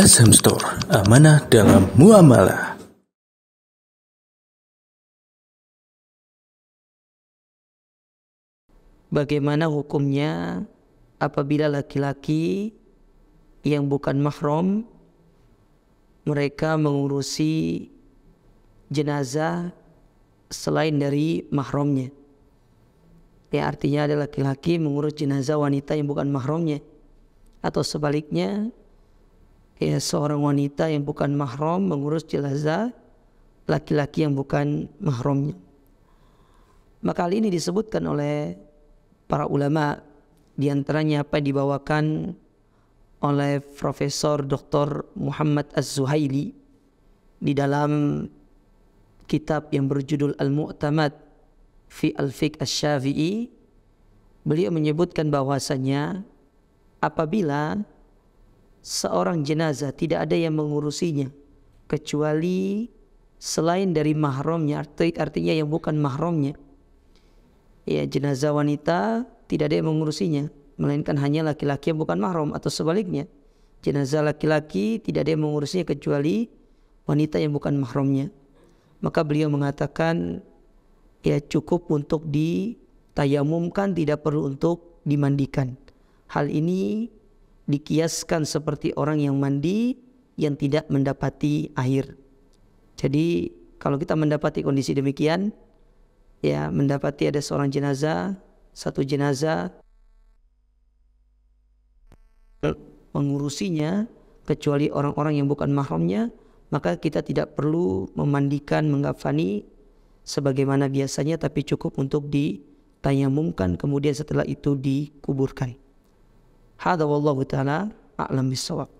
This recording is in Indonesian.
SM Store, amanah dalam muamalah. Bagaimana hukumnya apabila laki-laki yang bukan mahram mereka mengurusi jenazah selain dari mahramnya? Ya artinya ada laki-laki mengurus jenazah wanita yang bukan mahramnya atau sebaliknya ya, seorang wanita yang bukan mahram mengurus jenazah laki-laki yang bukan mahramnya. Maka hal ini disebutkan oleh para ulama di antaranya apa yang dibawakan oleh Profesor Dr. Muhammad Az-Zuhaili di dalam kitab yang berjudul Al-Mu'tamad fi Al-Fiqh Asy-Syafi'i beliau menyebutkan bahwasanya apabila seorang jenazah tidak ada yang mengurusinya kecuali selain dari mahramnya artinya yang bukan mahramnya ya jenazah wanita tidak ada yang mengurusinya melainkan hanya laki-laki yang bukan mahram atau sebaliknya jenazah laki-laki tidak ada yang mengurusinya kecuali wanita yang bukan mahramnya maka beliau mengatakan ya cukup untuk ditayamumkan tidak perlu untuk dimandikan hal ini dikiaskan seperti orang yang mandi yang tidak mendapati air. Jadi kalau kita mendapati kondisi demikian, ya mendapati ada seorang jenazah, satu jenazah mengurusinya kecuali orang-orang yang bukan mahramnya, maka kita tidak perlu memandikan, menggafani sebagaimana biasanya tapi cukup untuk ditayamumkan kemudian setelah itu dikuburkan. هذا والله تعالى أعلم بالصواب